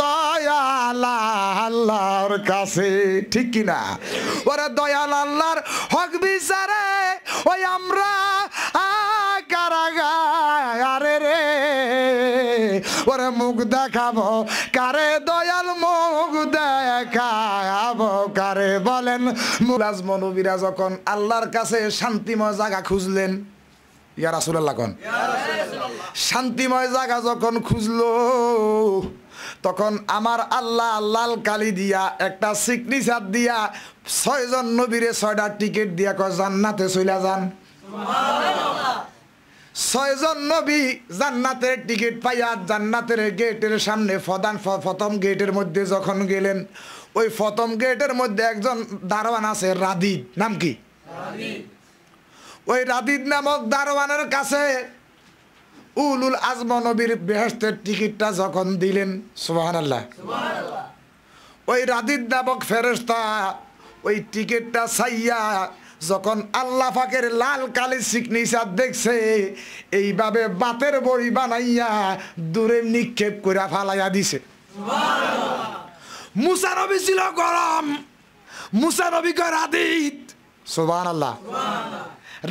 দয়াল আল্লাহর কাছে ঠিক কিনা ওরা দয়াল আল্লাহর হক বিচারে ওই আমরা কারাগারে রে ওরে মুখ দেখাবো কারে দয়াল মুখ দেখাবো কারে বলেন মুরাজ মনুবীরা যখন আল্লাহর কাছে শান্তিময় জায়গা খুঁজলেন ইয়া রাসুলাল্লাহ কন শান্তিময় জায়গা যখন খুঁজলো তখন আমার আল্লাহ লাল কালি দিয়া একটা সিগনেচার দিয়া ছয়জন নবীরে ছয়টা টিকিট দিয়া কয় জান্নাতে চলে যান ছয়জন নবী জান্নাতের টিকিট পাইয়া জান্নাতের গেটের সামনে প্রধান প্রথম গেটের মধ্যে যখন গেলেন ওই প্রথম গেটের মধ্যে একজন দারোয়ান আছে রাদিদ নাম কি ওই রাদিদ নামক দারোয়ানের কাছে উলুল আজম নবীর বেহস্তের টিকিটটা যখন দিলেন সোহান আল্লাহ ওই রাদিদ নামক ফেরস্তা ওই টিকিটটা সাইয়া যখন আল্লাহ ফাকের লাল কালি সিগনেচার দেখছে এইভাবে বাতের বড়ি বানাইয়া দূরে নিক্ষেপ করে ফালাইয়া দিছে মুসানবী ছিল গরম মুসানবী কর আদিত সোবান আল্লাহ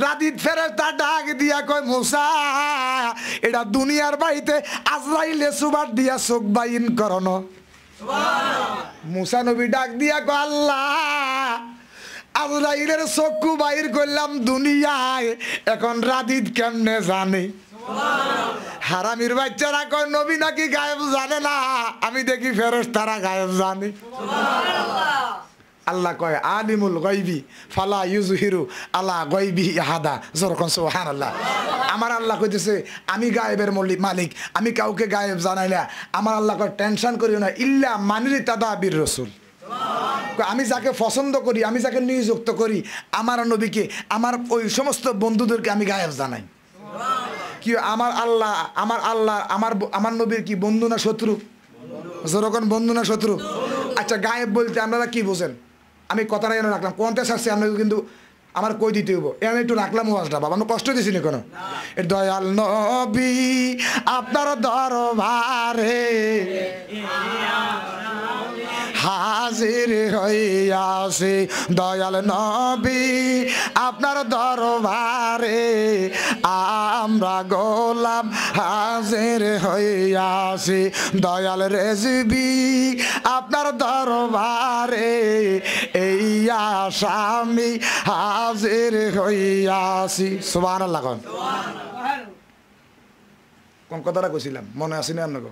রাদিত তার ডাক দিয়া কয় মুসা এটা দুনিয়ার বাড়িতে আজরাইলে সুবার দিয়া শোক বাইন করনো মুসা নবী ডাক দিয়া কয় আল্লাহ আজরাইলের চক্ষু বাইর করলাম দুনিয়ায় এখন রাদিত কেমনে জানে হারামির বাচ্চারা কয় নবী নাকি গায়েব জানে না আমি দেখি ফেরত তারা গায়েব জানে আল্লাহ কয় আলিমুল গইবি ফালা ইউজুহিরু আল্লাহ গইবি হাদা জোরকন সোহান আল্লাহ আমার আল্লাহ কইতেছে আমি গায়েবের মল্লিক মালিক আমি কাউকে গায়েব জানাই না আমার আল্লাহ কয় টেনশন করিও না ইল্লা মানির তাদা আবির রসুল আমি যাকে পছন্দ করি আমি যাকে নিযুক্ত করি আমার নবীকে আমার ওই সমস্ত বন্ধুদেরকে আমি গায়েব জানাই কি আমার আল্লাহ আমার আল্লাহ আমার আমার নবীর কি বন্ধু না শত্রু যেরকম বন্ধু না শত্রু আচ্ছা গায়েব বলতে আপনারা কি বোঝেন আমি কথাটা যেন রাখলাম পঞ্চাশ আসছে আপনাকে কিন্তু আমার কই দিতে হইব এখানে একটু রাখলাম ওয়াজটা বাবা আমি কষ্ট দিছি না কোনো দয়াল নবী আপনার দরবারে হাজির হইয়াছি দয়াল নবী আপনার দরবারে আমরা গোলাম হাজির হইয়াছি দয়াল রেজবি আপনার দরবারে এই আসামি হাজির হইয়াছি সুবাহ লাগন কোন কথাটা কইছিলাম মনে আসিনি আপনাকে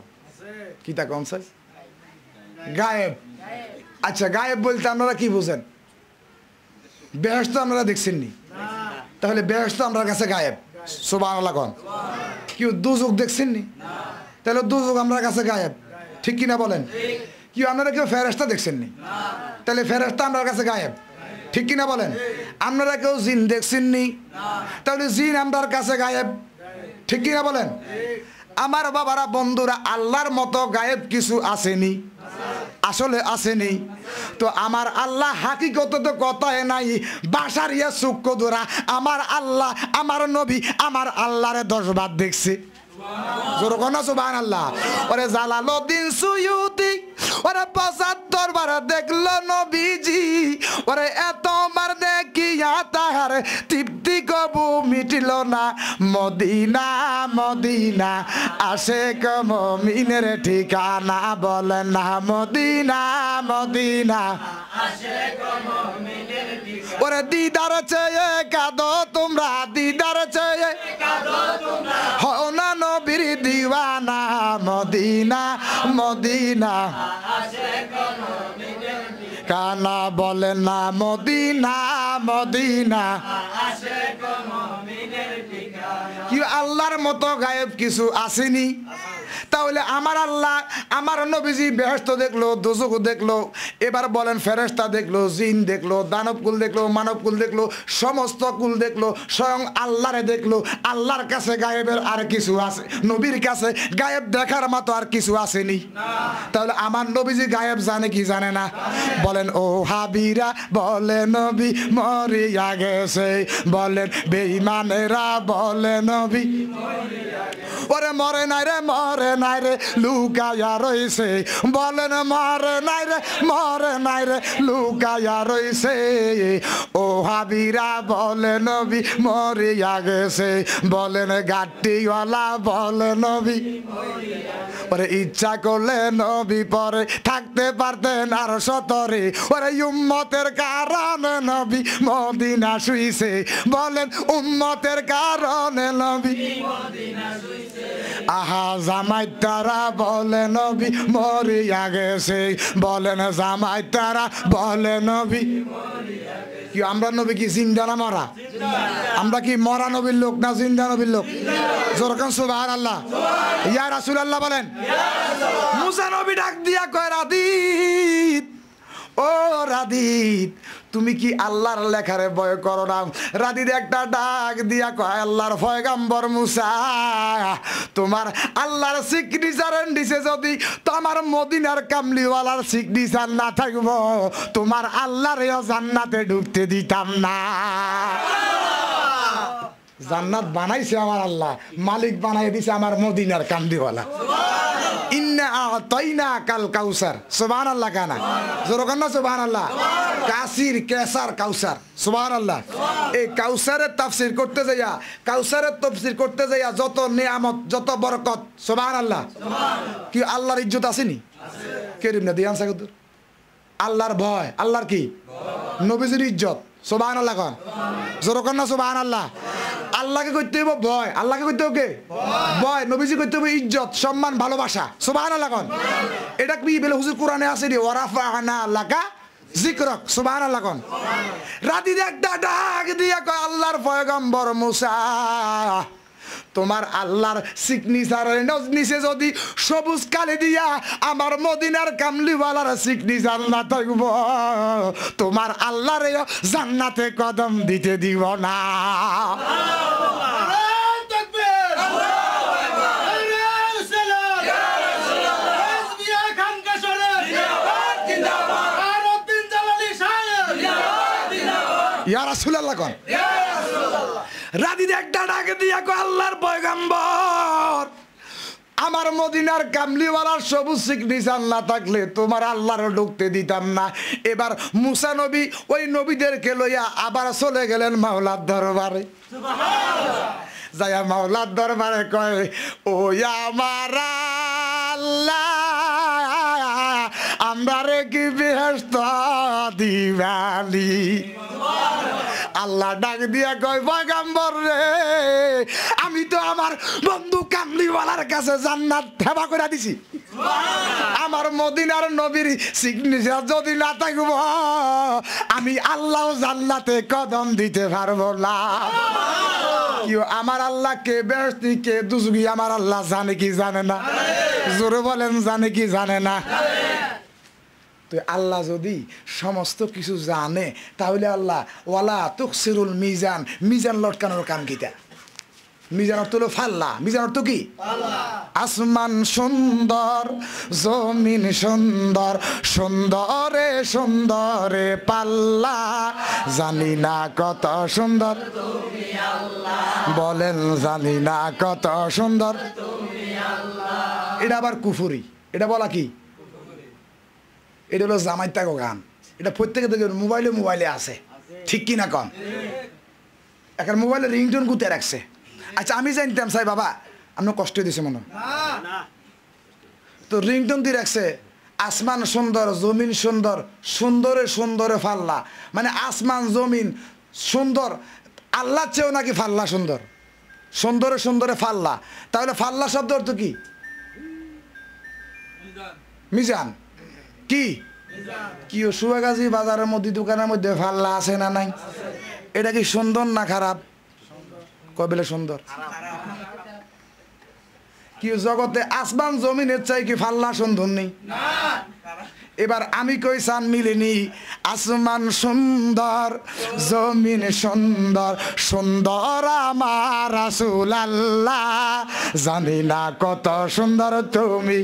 কিতা কম সাইজ গায়েব আচ্ছা গায়েব বলতে আপনারা কি বুঝেন বেহস তো আপনারা দেখছেননি তাহলে বেহস তো আপনার কাছে গায়েব সোবান কন কেউ দুযোগ দেখছেননি তাহলে দুযোগ আমরা কাছে গায়েব ঠিক কিনা বলেন কেউ আপনারা কেউ দেখছেন দেখছেননি তাহলে ফেরাস্তা আপনার কাছে গায়েব ঠিক কিনা বলেন আপনারা কেউ জিন দেখছেননি তাহলে জিন আমরা কাছে গায়েব ঠিক কিনা বলেন আমার বাবারা বন্ধুরা আল্লাহর মতো গায়েব কিছু আসেনি আসলে আসেনি তো আমার আল্লাহ হাকিকত তো কথায় নাই বাসার ইয়া কদুরা আমার আল্লাহ আমার নবী আমার আল্লাহরে দশ বার দেখছে আল্লাহ ওরে ওরে দেখলো নবীজি ওরে তৃপ্তি কবু মিটিল না মদিনা মদিনা আসে কমিনের ঠিকানা বলে না মদিনা মদিনা ওরে দিদার চেয়ে কাদ তোমরা দিদার চেয়ে হও না নবীর দিওয়ানা মদিনা মদিনা কানা বলে না মদিনা মদিনা কি আল্লাহর মতো গায়েব কিছু আসেনি তাহলে আমার আল্লাহ আমার নবীজি বেহস্ত দেখলো দোজক দেখলো এবার বলেন ফেরেস্তা দেখলো জিন দেখলো দানব কুল দেখলো মানব কুল দেখলো সমস্ত কুল দেখলো স্বয়ং আল্লাহরে দেখলো আল্লাহর কাছে গায়েবের আর কিছু আছে নবীর কাছে গায়েব দেখার মতো আর কিছু আসেনি তাহলে আমার নবীজি গায়েব জানে কি জানে না বলেন ও হাবিরা বলে নবী মরিয়া গেছে বলেন বেইমানেরা বলে le nabi ore more naire more naire luka ya roise bolen more naire more naire luka ya roise সোহাবিরা বলে নবী মরিয়া গেছে বলেন গাটিওয়ালা বলে নবী ওরে ইচ্ছা করলে নবী পরে থাকতে পারতেন আর সতরে ওরে উম্মতের কারণে নবী মদিনা শুইছে বলেন উম্মতের কারণে নবী আহা জামাই তারা বলে নবী মরিয়া গেছে বলেন জামাই তারা বলে নবী কি আমরা নবী কি জিন্দা না মরা আমরা কি মরা নবীর লোক না জিন্দা নবীর লোক জোরকান সুবাহ আল্লাহ ইয়া রাসুল আল্লাহ বলেন মুসা নবী ডাক দিয়া কয় রাদিত ও রাদিত তুমি কি আল্লাহর লেখারে ভয় করো না রাদির একটা ডাক দিয়া কয় আল্লাহর ফয়গাম্বর মুসা তোমার আল্লাহর সিগনেচার দিছে যদি তো আমার মদিনার কামলিওয়ালার সিগনেচার না থাকবো তোমার আল্লাহরেও জান্নাতে ঢুকতে দিতাম না জান্নাত বানাইছে আমার আল্লাহ মালিক বানাই দিছে আমার মদিনার কান্দিওয়ালা ইন্না কাল আল্লাহ আল্লাহ আল্লাহ করতে যাইয়া করতে যাইয়া যত যত আল্লাহ কি আল্লাহর ইজ্জত আসেনি কেরিম না দিয়ান সাগর আল্লাহর ভয় আল্লাহর কি নবীজির ইজ্জত সোবাহান আল্লাহ কন জোরকন না আল্লাহ আল্লাহকে করতে হইব ভয় আল্লাহকে করতে হবে ভয় নবীজি করতে হবে ইজ্জত সম্মান ভালোবাসা সোবাহান আল্লাহ কন এটা কি বেলে হুজুর কোরআনে আছে রে ওয়ারাফা আনা আল্লাহকা জিক্রক সুবাহান আল্লাহ কন রাতি একটা ডাক দিয়ে কয় আল্লাহর পয়গম্বর মুসা তোমার আল্লাহর সিগনেচার নিচে যদি সবুজ কালি দিয়া আমার মদিনার কামলিওয়ালার সিগনেচার না থাকব তোমার আল্লাহর জান্নাতে কদম দিতে দিব না ইয়ারা সুলাল্লা কন রাদিদ একটা ডাকে দিয়া কয় আল্লাহর পয়গাম্বর আমার মদিনার কামলিওয়ালার সবুজ সিগনিচার না থাকলে তোমার আল্লাহরও ঢুকতে দিতাম না এবার মুসা নবী ওই নবীদেরকে লইয়া আবার চলে গেলেন মাওলার দরবারে যাইয়া মাওলার দরবারে কয় ও আমার আমরা রে কি বেহস্ত দিবালি আল্লাহ ডাক দিয়া কয় পয়গাম্বর রে আমি তো আমার বন্ধু কামলিওয়ালার কাছে জান্নাত থেবা করে দিছি আমার মদিনার নবীর সিগনেচার যদি না থাকব আমি আল্লাহ জান্নাতে কদম দিতে পারবো না কিও আমার আল্লাহ কে বেহস্তি কে দুজুগি আমার আল্লাহ জানে কি জানে না জোরে বলেন জানে কি জানে না তো আল্লাহ যদি সমস্ত কিছু জানে তাহলে আল্লাহ ওয়ালা তুকসিরুল মিজান মিজান লটকানোর কাম কিটা মিজানোর তো ফাল্লা মিজানোর তো কি আসমান সুন্দর জমিন সুন্দর সুন্দরে সুন্দরে পাল্লা জানি না কত সুন্দর বলেন জানি না কত সুন্দর এটা আবার কুফুরি এটা বলা কি এটা হলো জামাইতাগো গান এটা প্রত্যেকে দেখবেন মোবাইলে মোবাইলে আছে ঠিক কি না কন এখন মোবাইলে রিংটোন গুতে রাখছে আচ্ছা আমি জানতাম সাই বাবা আমি কষ্ট দিছে মনে তো রিংটোন দিয়ে রাখছে আসমান সুন্দর জমিন সুন্দর সুন্দরে সুন্দরে ফাল্লা মানে আসমান জমিন সুন্দর আল্লাহ চেয়েও নাকি ফাল্লা সুন্দর সুন্দরে সুন্দরে ফাল্লা তাহলে ফাল্লা শব্দ অর্থ কি মিজান কি কি সুয়াগাজী বাজারের মধ্যে দোকানের মধ্যে ফাল্লা আছে না নাই এটা কি সুন্দর না খারাপ কবিলে সুন্দর কি জগতে আসমান জমিনের চাই কি ফাল্লা সুন্দর নেই এবার আমি কই চান মিলিনি আসমান সুন্দর জমিন সুন্দর সুন্দর আমার রাসুল আল্লাহ জানি না কত সুন্দর তুমি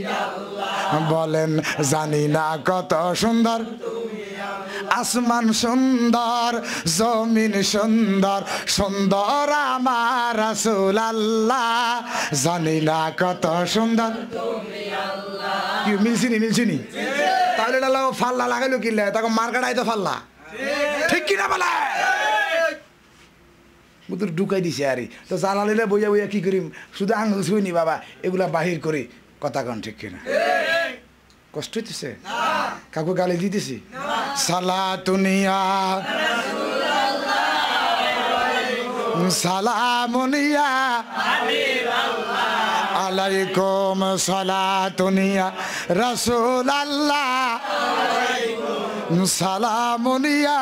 বলেন জানি না কত সুন্দর আসমান সুন্দর জমিন সুন্দর সুন্দর আমার রাসুল আল্লাহ জানি না কত সুন্দর মিলছি মিলছিনি তাহলে ফাল্লা লাগাইলো কিনলে তখন মার্কেটাই তো ফাল্লা ঠিক কিনা বলে বুতুর ঢুকাই দিছে আরে তো জানালিলে বইয়া বইয়া কি করিম শুধু আং শুনি বাবা এগুলা বাহির করি কথা কন ঠিক কিনা কষ্ট হইতেছে কাকু গালি দিতেছি সালা তুনিয়া সালামনিয়া আলাইকুম সালাতুনিয়া রাসূল আল্লাহ সালামুনিয়া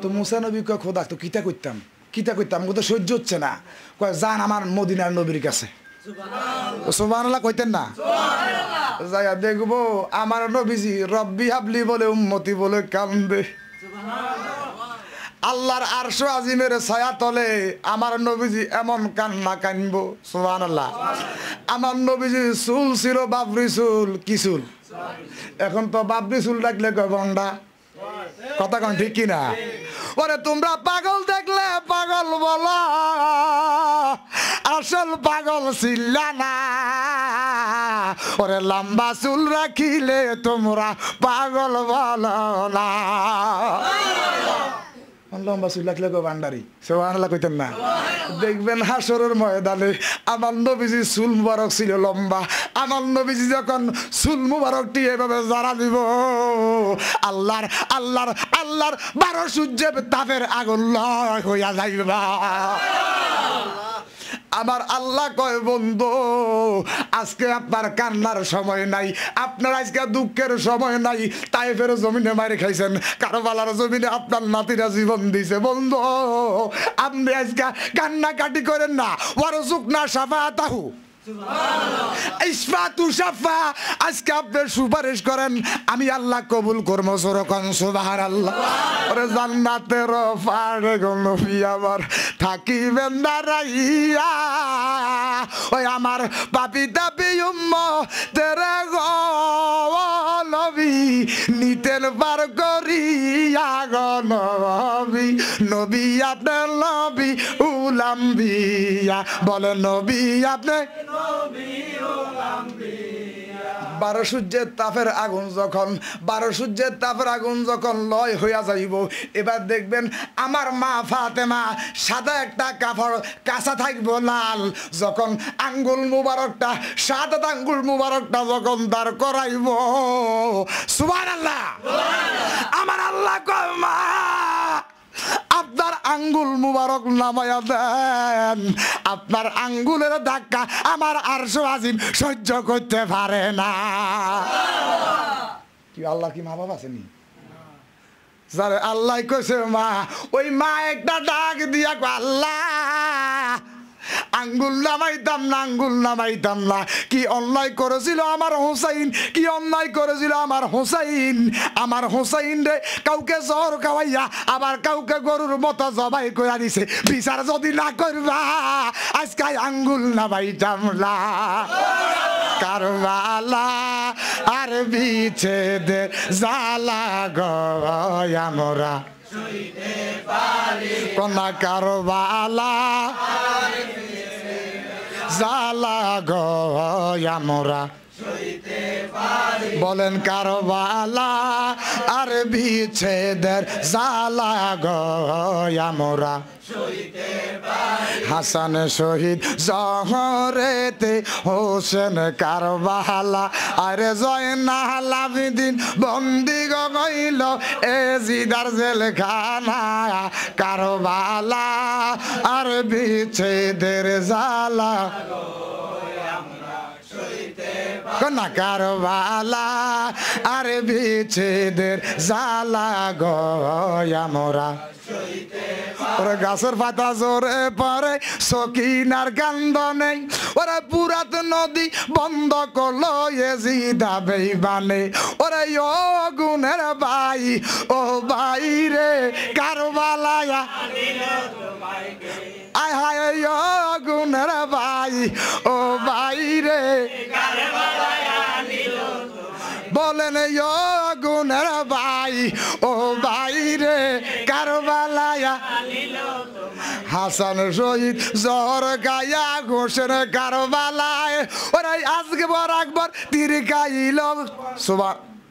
তো মুসা নবী কয় খোদা কিতা করতাম কিতা করতাম তো সহ্য হচ্ছে না কয় যান আমার মদিনার নবীর কাছে সোবানাল্লাহ কইতেন না যাইয়া দেখবো আমার নবীজি রব্বি হাবলি বলে উন্মতি বলে কান্দে আল্লাহর আরশো আজিমের ছায়া তলে আমার নবীজি এমন কান্না কানব সোহান আল্লাহ আমার নবীজি চুল ছিল বাবরি চুল কি চুল এখন তো বাবরি চুল ডাকলে গন্ডা কথা কন ঠিক কিনা ওরে তোমরা পাগল দেখলে পাগল বলা আসল পাগল ছিলা না ওরে লম্বা চুল রাখিলে তোমরা পাগল বলো না লম্বা চুল লাগলে গো ভান্ডারি সে আনলা কইতেন না দেখবেন হাসরের ময়দানে আমার নবীজি চুল মুবারক ছিল লম্বা আমার নবীজি যখন চুল মুবারকটি এভাবে জারা দিব আল্লাহর আল্লাহর আল্লাহর বারো সূর্যের তাপের আগুন লয় হইয়া যাইবা আমার আল্লাহ কয় বন্ধু আজকে আপনার কান্নার সময় নাই আপনার আজকে দুঃখের সময় নাই ফের জমিনে মারে খাইছেন বালার জমিনে আপনার নাতিরা জীবন দিছে বন্ধু আপনি আজকে কান্নাকাটি করেন না ওর সুখ না সাফা তাহু করেন আমি আল্লাহ কবুল করবো সরকম সুবাহার আল্লাহ আমার থাকিবেন ওই আমার পাপি তাপি তেরে গবি নিতেন পার করিয়া গনবি নবী আপনার নবী উলাম্বিয়া বলে নবী আপনি বারো সূর্যের তাপের আগুন যখন বারো সূর্যের তাপের আগুন যখন লয় হইয়া যাইব এবার দেখবেন আমার মা ফাতেমা সাদা একটা কাপড় কাঁচা থাকবো লাল যখন আঙ্গুল মুবারকটা সাদা আঙ্গুল মুবারকটা যখন দাঁড় করাইব সুবার আল্লাহ আমার আল্লাহ মা আপনার আঙ্গুল মুবারক নামায় দেন আপনার আঙ্গুলের ধাক্কা আমার আরশো আজিম সহ্য করতে পারে না কি আল্লাহ কি মা বাবা আসেনি আল্লাহ কইছে মা ওই মা একটা ডাক দিয়া আল্লাহ আঙ্গুল নামাইতাম না আঙ্গুল নামাইতাম না কি অন্যায় করেছিল আমার হোসাইন কি অন্যায় করেছিল আমার হোসাইন আমার হোসাইন রে কাউকে জ্বর খাওয়াইয়া আবার কাউকে গরুর মতো জবাই করে দিছে বিচার যদি না করবা আজকে আঙ্গুল নামাইতাম না কারবালা আর বিছেদের জ্বালা গয়া মোরা la Pranakarvala Zala Goyamura বলেন কারবালা আর বিচ্ছেদের জালা গয়ামরা হাসান শহীদ জহরেতে হোসেন কারবালা আর জয় বিদিন বন্দি গইল এ জিদার জেলখানা কারবালা আর বিচ্ছেদের জালা কনাকার বালা আরে বিচ্ছেদের জালা গয়ামরা ওরে গাছের পাতা জোরে পরে সকিনার কান্দ নেই ওরে পুরাত নদী বন্ধ করলো এ জিদা বেইবানে ওরে ও গুণের বাই ও বাইরে কারবালায়া আয় হায় গুণর ভাই ও ভাই রে বলেন গুণর ভাই ও ভাই রে কারবালায়া হাসান শহীদ জহর গায়া ঘোষের কারবালায় ওরাই আজকে বর আকবর তীর গাইল সুবা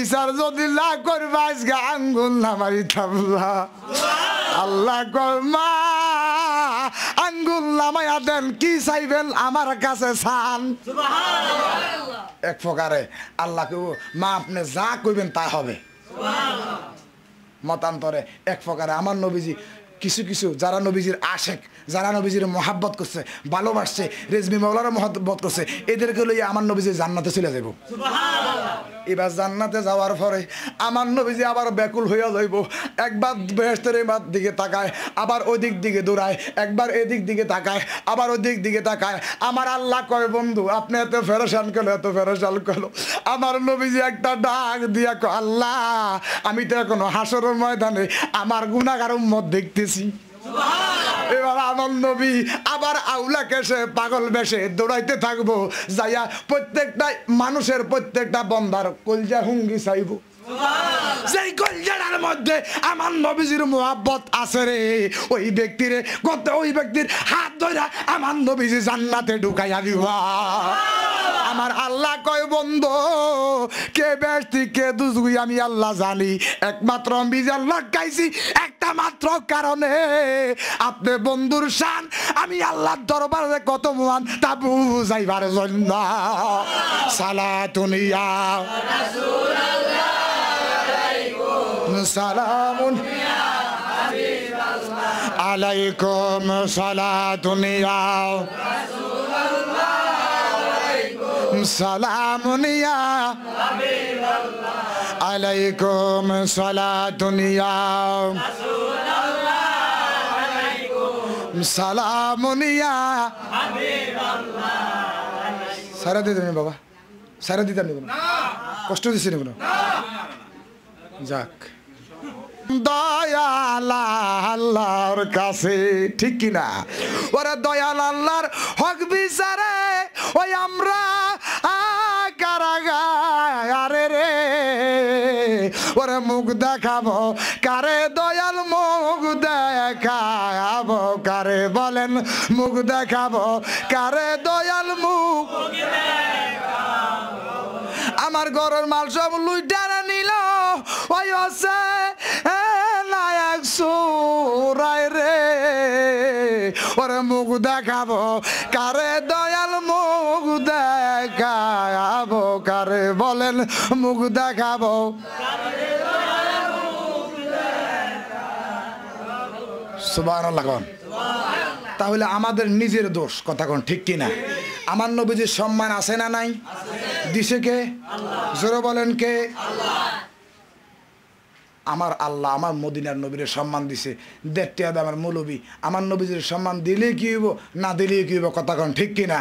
বিচার যদি লা করবা আজকে আঙ্গুল নামারি থামলা আল্লাহ মা আঙ্গুল নামাইয়া দেন কি চাইবেন আমার কাছে চান এক প্রকারে আল্লাহকে মা আপনি যা কইবেন তা হবে মতান্তরে এক প্রকারে আমার নবীজি কিছু কিছু যারা নবীজির আশেক যারা নবীজির মহাব্বত করছে ভালোবাসছে রেজমি মাওলানা মহাব্বত করছে এদেরকে লইয়া আমার নবীজি জান্নাতে চলে যাব এবার জান্নাতে যাওয়ার পরে আমার নবীজি আবার ব্যাকুল হইয়া যাইব একবার বৃহস্পতির বাদ দিকে তাকায় আবার ওই দিক দিকে দৌড়ায় একবার এদিক দিকে তাকায় আবার ওই দিক দিকে তাকায় আমার আল্লাহ কয় বন্ধু আপনি এত ফেরসান করলো এত ফেরসান করলো আমার নবীজি একটা ডাক দিয়া আল্লাহ আমি তো এখনো হাসরের ময়দানে আমার গুণাগার উম্মত দেখতেছি দিয়েছি এবার আনন্দ আবার আউলা কেসে পাগল বেশে দৌড়াইতে থাকবো যাইয়া প্রত্যেকটা মানুষের প্রত্যেকটা বন্দার কলজা হুঙ্গি চাইবো যেই কলজাটার মধ্যে আমার নবীজির মোহাব্বত আছে রে ওই ব্যক্তির গত ওই ব্যক্তির হাত ধরা আমার নবীজি জান্নাতে ঢুকাইয়া দিবা আমার আল্লাহ কয় বন্ধ কে ব্যক্তি কে দুজুই আমি আল্লাহ জানি একমাত্র বিজার লটকাইছি একটা মাত্র কারণে আপনি বন্ধুর শান আমি আল্লাহ দরবারে কত মহান তা বুঝাইবার জন্য সালাতুনিয়া রাসূলুল্লাহ সালাম আলাইকুম সালাতুন ইয়া সালামুন ইয়া আলাইকুম সালাতুন ইয়া সালামুন ইয়া সারা দিতে বাবা সারা দিতে কোনো কষ্ট দিছি কোনো যাক দয়াল আল্লাহর কাছে ঠিক কিনা ওরা দয়াল আল্লাহর হক বিচারে ওই আমরা কারাগারে রে ওরে মুখ দেখাবো কারে দয়াল মুখ দেখাবো কারে বলেন মুখ দেখাবো কারে দয়াল মুখ আমার ঘরের মাল সব লুইটারে মুখ দেখাবো কারে দয়াল মুখ দেখাবো কারে বলেন মুখ দেখাবো লাগন তাহলে আমাদের নিজের দোষ কথা কোন ঠিক কিনা আমার নবীজির সম্মান আছে না নাই দিশে কে জোর বলেন কে আমার আল্লাহ আমার মদিনার নবীরে সম্মান দিছে দেড়টি আদে আমার মৌলবী আমার নবীজির সম্মান দিলে কি হইব না দিলেই কি হইব কথা কন ঠিক কিনা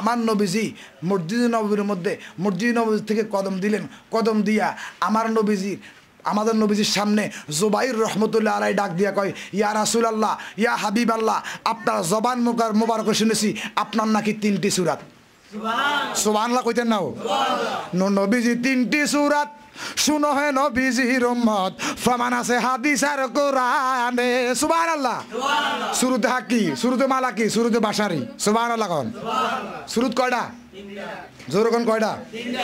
আমার নবীজি মসজিদ নবীর মধ্যে মসজিদ নবী থেকে কদম দিলেন কদম দিয়া আমার নবীজির আমাদের নবীজির সামনে জোবাইর রহমতুল্লাহ আলাই ডাক দিয়া কয় ইয়া রাসুল আল্লাহ ইয়া হাবিব আল্লাহ আপনার জবান মুখার মোবারক শুনেছি আপনার নাকি তিনটি সুরাত সোবানলা কইতেন নাও নবীজি তিনটি সুরাত শুনো হে নবীজির উম্মত ফমান আছে হাদিস আর কোরআনে সুবহানাল্লাহ সুবহানাল্লাহ শুরুতে হাকি শুরুতে মালাকি শুরুতে বাশারি সুবহানাল্লাহ কোন সুবহানাল্লাহ শুরুত কয়টা জোর কোন কয়টা তিনটা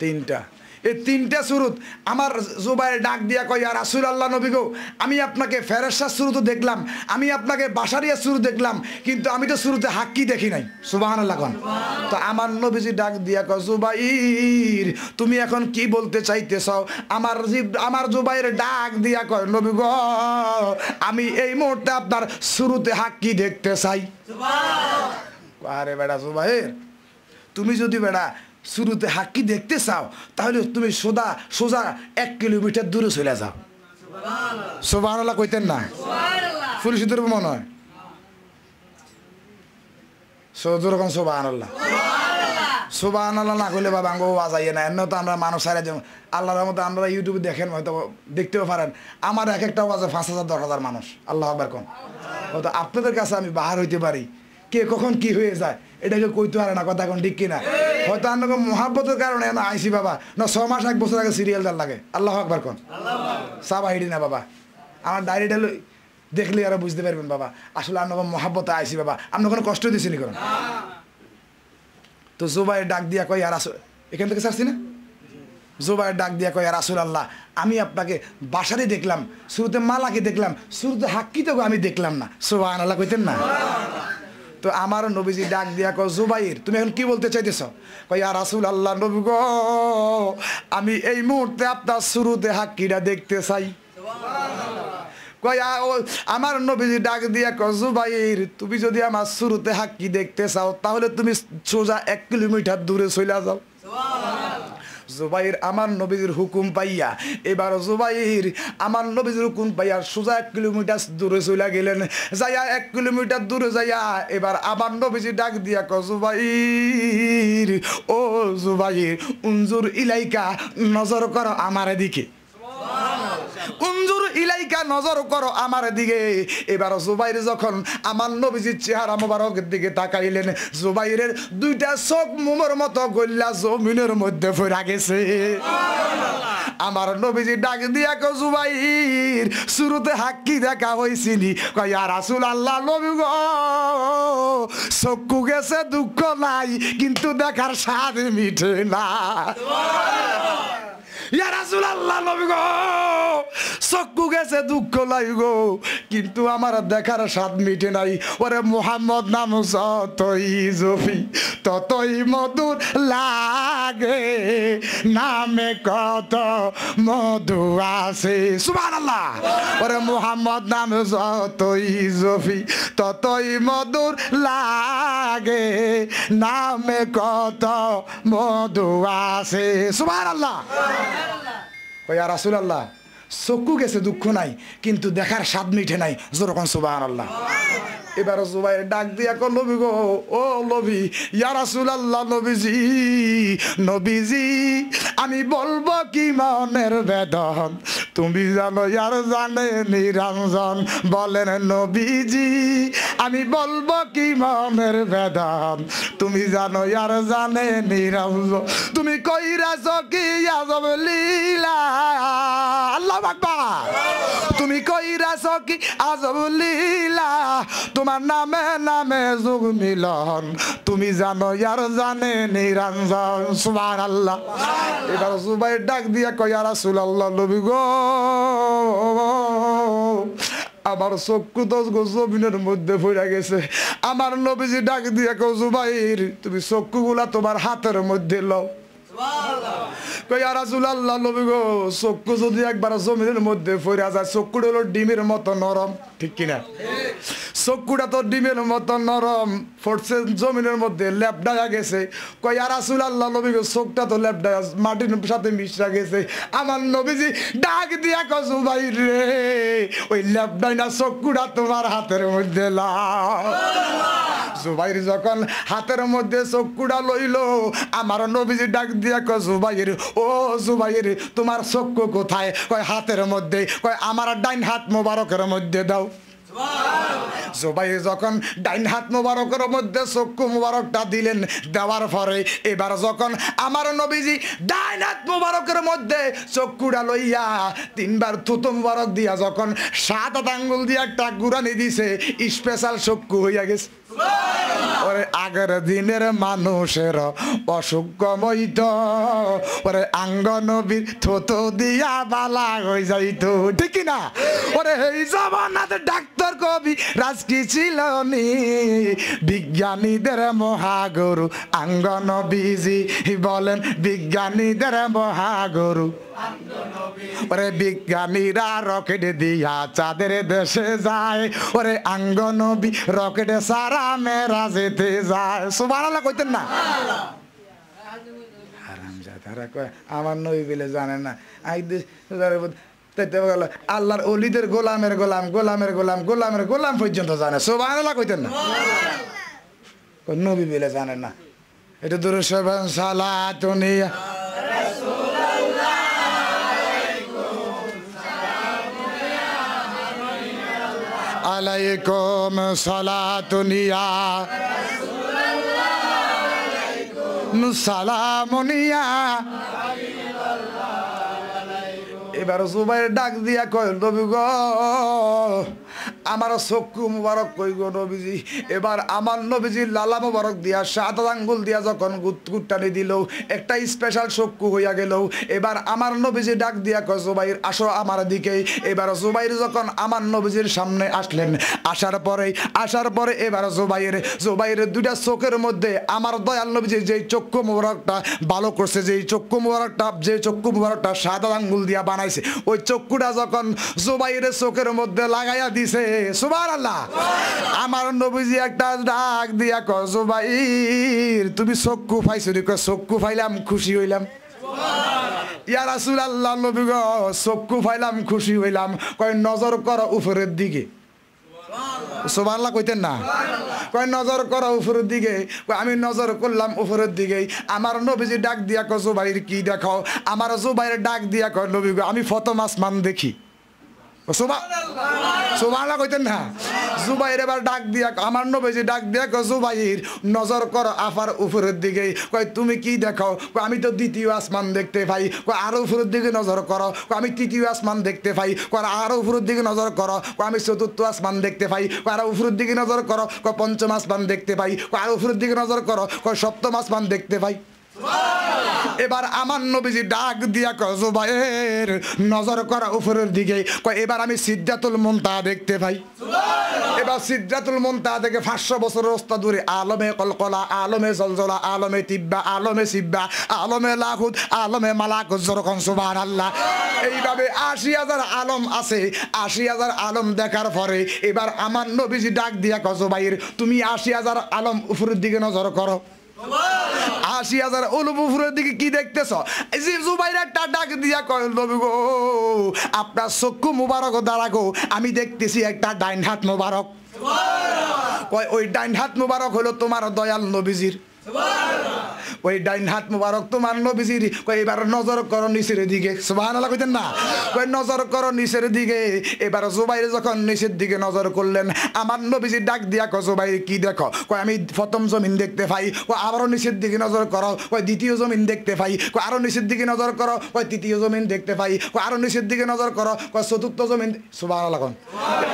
তিনটা এই তিনটা সুরুত আমার জুবাইয়ের ডাক দিয়া কয় আর রাসুল আল্লাহ নবী গো আমি আপনাকে ফেরেসার সুরুতও দেখলাম আমি আপনাকে বাসারিয়া সুরু দেখলাম কিন্তু আমি তো শুরুতে হাক্কি দেখি নাই সুবাহান আল্লাহ তো আমার নবীজি ডাক দিয়া কয় জুবাইর তুমি এখন কি বলতে চাইতেছ আমার আমার জুবাইর ডাক দিয়া কয় নবী গ আমি এই মুহূর্তে আপনার শুরুতে হাক্কি দেখতে চাই আরে বেড়া জুবাইর তুমি যদি বেড়া শুরুতে হাক্কি দেখতে চাও তাহলে তুমি সোজা সোজা এক কিলোমিটার দূরে চলে যাও সোবাহানাল্লাহ কইতেন না ফুলসিদের মনে হয় দুরকম সোবাহানাল্লাহ সোবাহানাল্লাহ না করলে বাবা আঙ্গো বাজাইয়ে না এমনি তো আমরা মানুষ সারা যেমন আল্লাহর মতো আমরা ইউটিউবে দেখেন হয়তো দেখতেও পারেন আমার এক একটা ওয়াজে পাঁচ হাজার দশ হাজার মানুষ আল্লাহ আবার কম হয়তো আপনাদের কাছে আমি বাহার হইতে পারি কে কখন কি হয়ে যায় এটাকে কইতে পারে না কথা এখন ঠিক কিনা হয়তো আন্নকে মহাব্বতের কারণে না আইসি বাবা না ছ মাস এক বছর আগে সিরিয়াল দার লাগে আল্লাহ আকবার কন সাবা হিডি না বাবা আমার ডায়েরিটা দেখলে আর বুঝতে পারবেন বাবা আসলে আপনাকে মহাব্বত আইসি বাবা আপনি কোনো কষ্ট দিয়েছেন কারণ তো জুবাইয়ের ডাক দিয়া কয় আর আসো এখান থেকে সারছি না জোবাইয়ের ডাক দিয়া কয় আর আসল আল্লাহ আমি আপনাকে বাসারে দেখলাম শুরুতে মালাকে দেখলাম শুরুতে হাক্কিতে আমি দেখলাম না সোবাহ আল্লাহ কইতেন না তো আমার নবীজি ডাক দিয়া কো জুবাইর তুমি এখন কি বলতে চাইতেছ কয়া রাসুল আল্লাহ নবী গো আমি এই মুহূর্তে আপনার শুরুতে হাক্কিটা দেখতে চাই আমার নবীজি ডাক দিয়া কো জুবাইর তুমি যদি আমার শুরুতে হাক্কি দেখতে চাও তাহলে তুমি সোজা এক কিলোমিটার দূরে চলে যাও জুবাইর আমার নবীর হুকুম পাইয়া এবার জুবাইর আমার নবীর হুকুম পাইয়া সোজা এক কিলোমিটার দূরে চলে গেলেন যাইয়া এক কিলোমিটার দূরে যাইয়া এবার আমার নবীজি ডাক দিয়া ক জুবাইর ও জুবাইর উঞ্জুর ইলাইকা নজর করো আমার দিকে উঞ্জুর ইলাইকা নজর করো আমার দিকে এবার জুবাইর যখন আমার নবীজির চেহারা মোবারকের দিকে তাকাইলেন জুবাইরের দুইটা চোখ মুমর মতো গল্লা জমিনের মধ্যে ফেরা গেছে আমার নবীজি ডাক দিয়া কো জুবাইর শুরুতে হাক্কি দেখা হয়েছিলি কয়া রাসুল আল্লাহ নবী গো চকু গেছে দুঃখ নাই কিন্তু দেখার স্বাদ মিঠে না ইয়ারাসুল আল্লাহ গেছে দুঃখ লাগো কিন্তু আমার দেখার স্বাদ মিটে নাই ওরে মোহাম্মদ নাম যতই জফি ততই মধুর লাগে নামে কত মধু আছে সুবান আল্লাহ ওরে মোহাম্মদ নাম যতই জফি ততই মধুর লাগে নামে কত মধু আছে সুবান আল্লাহ ويا رسول الله চকু গেছে দুঃখ নাই কিন্তু দেখার স্বাদ মিঠে নাই যেরকম সুবাহ আল্লাহ এবার জুবাইর ডাক দিয়ে কো নবী গো ও নবী ইয়া আল্লাহ নবীজি নবীজি আমি বলবো কি মনের বেদন তুমি জানো ইয়ার জানে নিরঞ্জন বলেন নবীজি আমি বলবো কি মনের বেদন তুমি জানো ইয়ার জানে নিরঞ্জন তুমি কইরাছো কি আজব লীলা আল্লাহ তুমি কইরাছ কি আজ লীলা তোমার নামে নামে যুগ মিলন তুমি জানো ইয়ার জানে নিরঞ্জন সুবার আল্লাহ এবার সুবাই ডাক দিয়া কইয়া আসুল আল্লাহ লবি গো আমার চক্ষু দশ জমিনের মধ্যে পড়ে গেছে আমার নবীজি ডাক দিয়া কৌ জুবাইর তুমি চক্ষুগুলা তোমার হাতের মধ্যে লও নবী গো চক্ষু যদি একবার জমিনের মধ্যে ফিরে যায় চক্ষু হলো ডিমের মতো নরম ঠিক কিনা চকুটা তো ডিমের মতো নরম ফোর্সে জমিনের মধ্যে ল্যাপডায়া গেছে কই আর আসুল আল্লাহ নবী চোখটা তো ল্যাপডায়া মাটির সাথে মিশরা গেছে আমার নবীজি ডাক দিয়া কসু ভাই রে ওই ল্যাপডায় না চক্ষুটা তোমার হাতের মধ্যে লাও জুবাইর যখন হাতের মধ্যে চক্ষুটা লইল আমার নবীজি ডাক দিয়া কয় জুবাইর ও জুবাইর তোমার চক্ষু কোথায় কয় হাতের মধ্যে কয় আমার ডাইন হাত মোবারকের মধ্যে দাও জোবাই যখন ডাইন হাত মোবারকের মধ্যে চক্ষু মোবারকটা দিলেন দেওয়ার পরে এবার যখন আমার নবীজি ডাইন হাত মোবারকের মধ্যে চক্ষুটা লইয়া তিনবার থুতু মোবারক দিয়া যখন সাত আট আঙ্গুল দিয়া একটা গুড়ানি দিছে স্পেশাল চক্ষু হইয়া গেছে ওরে আগের দিনের মানুষের অসুখ কমইত ওরে আঙ্গনবীর থতো দিয়া বালা হয়ে যাইত ঠিক না ওরে এই জমানাতে ডাক্তার কবি রাজকি ছিল নি বিজ্ঞানীদের মহাগরু আঙ্গনবীজি বলেন বিজ্ঞানীদের মহাগরু ওরে বিজ্ঞানীরা রকেটে দিয়া চাঁদের দেশে যায় ওরে আঙ্গ রকেটে সারা মেরা যেতে যায় সুবাহ কইতেন না আমার নবী বলে জানে না গেল আল্লাহর অলিদের গোলামের গোলাম গোলামের গোলাম গোলামের গোলাম পর্যন্ত জানে সোবাহ কইতেন না নবী বলে জানে না এটা দূর সালাত আলাইকুম সালাতুনিয়া সালামুনিয়া এবার জুবাইর ডাক দিয়া কয় নবী গো আমার চক্ষু মুবারক কই গো নবীজি এবার আমার নবীজির লালা মুবারক দিয়া সাত আঙ্গুল দিয়া যখন গুটগুটানি দিল একটা স্পেশাল চক্ষু হইয়া গেল এবার আমার নবীজি ডাক দিয়া কয় জুবাইর আসো আমার দিকে এবার জুবাইর যখন আমার নবীজির সামনে আসলেন আসার পরে আসার পরে এবার জুবাইর জুবাইর দুইটা চোখের মধ্যে আমার দয়াল নবীজি যেই চক্ষু মুবারকটা ভালো করছে যেই চক্ষু মুবারকটা যে চক্ষু মুবারকটা সাত আঙ্গুল দিয়া বানাইছে ওই চক্ষুটা যখন জুবাইরের চোখের মধ্যে লাগাইয়া দিছে দিছে সুবার আল্লাহ আমার নবীজি একটা ডাক দিয়া কসো ভাই তুমি চক্ষু পাইছো নি চক্ষু ফাইলাম খুশি হইলাম ইয়া রাসুল আল্লাহ নবী গ চক্ষু পাইলাম খুশি হইলাম কয় নজর কর উপরের দিকে সোমাল্লা কইতেন না কয় নজর করো উপরের দিকে আমি নজর করলাম উপরের দিকে আমার নবীজি ডাক দিয়া কো জোবাইর কি দেখাও আমার জোবাইর ডাক দিয়া কয় নবীগ আমি ফতম আসমান দেখি ডাক দিয়া ডাক দিয়া দিকে কয় তুমি কি আমি তো দ্বিতীয় আসমান দেখতে পাই আরো উপরের দিকে নজর করো আমি তৃতীয় আসমান দেখতে পাই আরো উপরের দিকে নজর করো আমি চতুর্থ আসমান দেখতে পাই আরো উপরের দিকে নজর করো পঞ্চম আসমান দেখতে পাই আরো উপরের দিকে নজর করো সপ্তম আসমান দেখতে পাই এবার আমার নবীজি ডাক দিয়া কজবায়ের নজর করা উপরের দিকে কয় এবার আমি সিদ্ধাতুল মন্তা দেখতে পাই এবার সিদ্ধাতুল মন্তা থেকে পাঁচশো বছর রাস্তা দূরে আলমে কলকলা আলমে জলজলা আলমে তিব্বা আলমে সিব্বা আলমে লাহুদ আলমে মালাক যখন সুবাহ আল্লাহ এইভাবে আশি হাজার আলম আছে আশি হাজার আলম দেখার পরে এবার আমার নবীজি ডাক দিয়া কজবাইর তুমি আশি হাজার আলম উপরের দিকে নজর করো আশি হাজার উলুপুরের দিকে কি দেখতেছ জুবাইরাটা ডাক দিয়া কয় নবী গো আপনার চক্ষু মুবারক দ্বারা গো আমি দেখতেছি একটা ডাইন হাত মুবারক কয় ওই ডাইন হাত মুবারক হলো তোমার দয়াল নবীজির ওই ডাইন হাত মুবারক তোমার নবীজির কই এবার নজর নিচের দিকে সুবহানাল্লাহ কইতেন না কই নজর করো নিচের দিকে এবার জুবাইর যখন নিচের দিকে নজর করলেন আমার নবীজি ডাক দিয়া কি দেখো কই আমি প্রথম জমিন দেখতে পাই কই আবারও নিচের দিকে নজর করো কই দ্বিতীয় জমিন দেখতে পাই কই আরো নিচের দিকে নজর করো কই তৃতীয় জমিন দেখতে পাই কই আরো নিচের দিকে নজর করো কই চতুর্থ জমিন সুবহানাল্লাহ কোন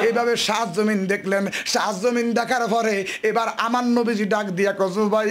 এইভাবে সাত জমিন দেখলেন সাত জমিন দেখার পরে এবার আমার নবীজি ডাক দিয়া কো জুবাইর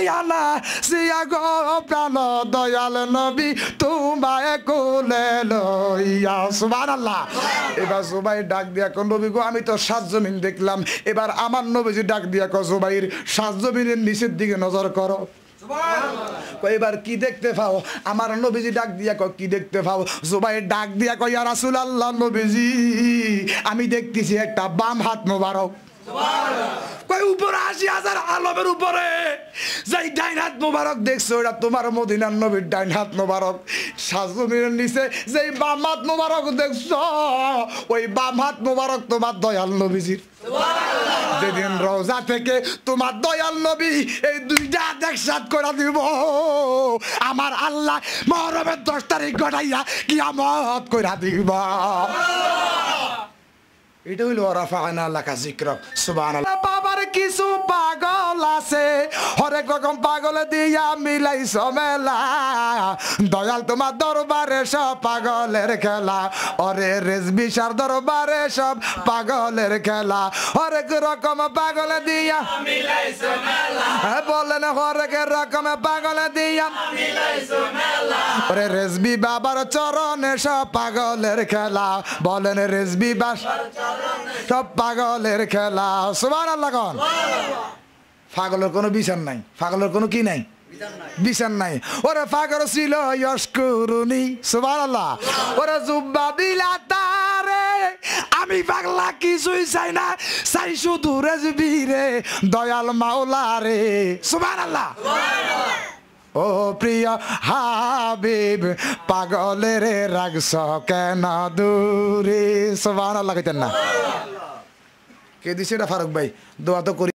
আলা সিয়া গো প্রাণ দয়াল নবী তোমায় কোলে লইয়া সুবহানাল্লাহ এবার জুবাই ডাক দিয়া কোন নবী গো আমি তো সাত জমিন দেখলাম এবার আমার নবীজি ডাক দিয়া কো জুবাইর সাত জমিনের নিচের দিকে নজর করো এবার কি দেখতে পাও আমার নবীজি ডাক দিয়া ক কি দেখতে পাও জোবাই ডাক দিয়া কয় ইয়া রাসূলুল্লাহ নবীজি আমি দেখতেছি একটা বাম হাত মোবারক উপরে আশি হাজার আলমের উপরে যাই ডাইন হাত মোবারক দেখছো এটা তোমার মদিনার নবীর ডাইন হাত মোবারক শাশুমিরের নিচে যেই বাম হাত মোবারক দেখছো ওই বাম হাত মোবারক তোমার দয়াল নবীজির যেদিন রোজা থেকে তোমার দয়াল নবী এই দুইটা একসাথ করে দিব আমার আল্লাহ মহরমের দশ তারিখ ঘটাইয়া কিয়ামত করে দিব এটা হইল রাফানা লাকা জিক্রক সুবান বাবার কিছু পাগল আছে হরেক রকম পাগল দিয়া মিলাই সমেলা দয়াল তোমার দরবারে সব পাগলের খেলা অরে রেজবি সার দরবারে সব পাগলের খেলা হরেক রকম পাগল দিয়া বলেন হরেক রকম পাগল দিয়া অরে রেজবি বাবার চরণে সব পাগলের খেলা বলেন রেজবি বাস সব পাগলের খেলা সবার আল্লাহ কন পাগলের কোনো বিচার নাই পাগলের কোনো কি নাই বিছান নাই ওরে পাগল ছিল ইয়স্কুরুনি সুবার আল্লাহ ওরে জুব্বা দিলা তারে আমি পাগলা কিছুই চাই না চাই শুধু রেজবি রে দয়াল মাওলা রে সুবার আল্লাহ ও প্রিয় হাবিব পাগলের রাগস কেন দূরে সবান লাগাইতেন না কে দিছে এটা ফারুক ভাই দোয়া তো করি